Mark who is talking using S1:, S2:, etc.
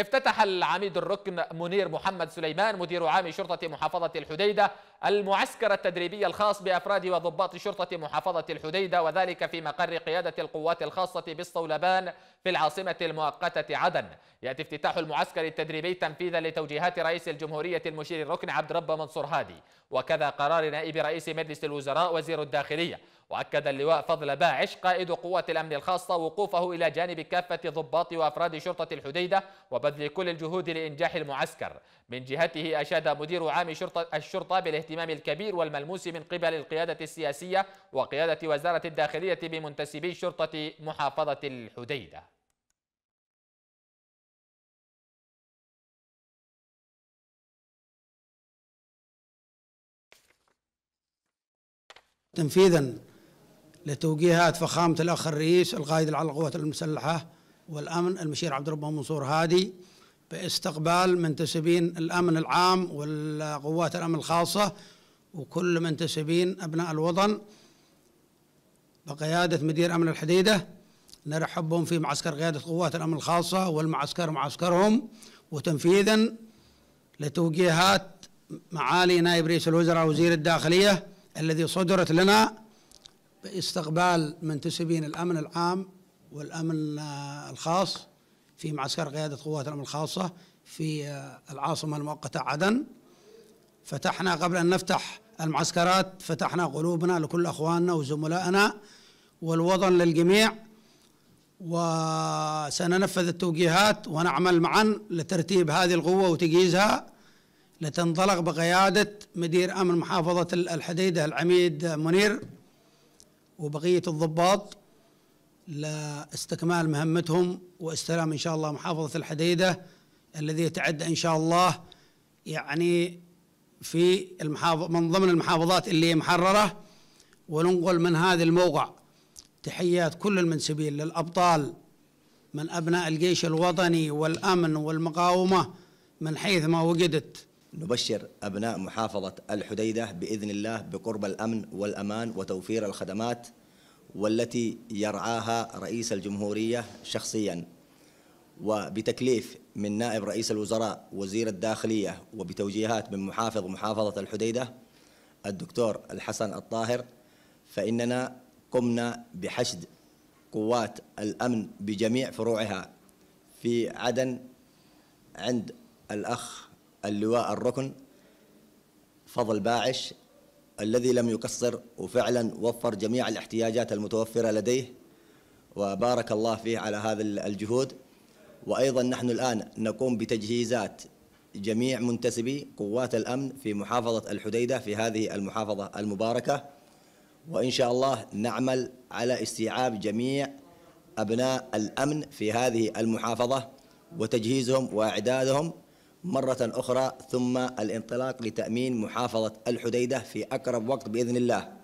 S1: افتتح العميد الركن منير محمد سليمان مدير عام شرطة محافظة الحديدة المعسكر التدريبي الخاص بأفراد وضباط شرطة محافظة الحديدة وذلك في مقر قيادة القوات الخاصة بالصولبان في العاصمة المؤقتة عدن يأتي افتتاح المعسكر التدريبي تنفيذا لتوجيهات رئيس الجمهورية المشير الركن عبد رب منصور هادي وكذا قرار نائب رئيس مجلس الوزراء وزير الداخلية وأكد اللواء فضل باعش قائد قوة الأمن الخاصة وقوفه إلى جانب كافة ضباط وأفراد شرطة الحديدة وبذل كل الجهود لإنجاح المعسكر من جهته أشاد مدير عام شرطة الشرطة بالاهتمام الكبير والملموس من قبل القيادة السياسية وقيادة وزارة الداخلية بمنتسبي شرطة محافظة الحديدة
S2: تنفيذا لتوجيهات فخامة الأخ الرئيس القائد على القوات المسلحة والأمن المشير عبد ربه منصور هادي باستقبال منتسبين الأمن العام والقوات الأمن الخاصة وكل منتسبين أبناء الوطن بقيادة مدير أمن الحديدة نرحب بهم في معسكر قيادة قوات الأمن الخاصة والمعسكر معسكرهم وتنفيذا لتوجيهات معالي نائب رئيس الوزراء وزير الداخلية الذي صدرت لنا استقبال منتسبين الأمن العام والأمن الخاص في معسكر قيادة قوات الأمن الخاصة في آه، العاصمة المؤقتة عدن فتحنا قبل أن نفتح المعسكرات فتحنا قلوبنا لكل أخواننا وزملائنا والوطن للجميع وسننفذ التوجيهات ونعمل معا لترتيب هذه القوة وتجهيزها لتنطلق بقيادة مدير أمن محافظة الحديدة العميد منير وبقية الضباط لاستكمال مهمتهم واستلام إن شاء الله محافظة الحديدة الذي يتعدى إن شاء الله يعني في المحافظ من ضمن المحافظات اللي محررة وننقل من هذا الموقع تحيات كل المنسبين للأبطال من أبناء الجيش الوطني والأمن والمقاومة من حيث ما وجدت
S3: نبشر أبناء محافظة الحديدة بإذن الله بقرب الأمن والأمان وتوفير الخدمات والتي يرعاها رئيس الجمهورية شخصيا وبتكليف من نائب رئيس الوزراء وزير الداخلية وبتوجيهات من محافظ محافظة الحديدة الدكتور الحسن الطاهر فإننا قمنا بحشد قوات الأمن بجميع فروعها في عدن عند الأخ اللواء الركن فضل باعش الذي لم يقصر وفعلا وفر جميع الاحتياجات المتوفرة لديه وبارك الله فيه على هذا الجهود وأيضا نحن الآن نقوم بتجهيزات جميع منتسبي قوات الأمن في محافظة الحديدة في هذه المحافظة المباركة وإن شاء الله نعمل على استيعاب جميع أبناء الأمن في هذه المحافظة وتجهيزهم وإعدادهم مرة أخرى ثم الانطلاق لتأمين محافظة الحديدة في أقرب وقت بإذن الله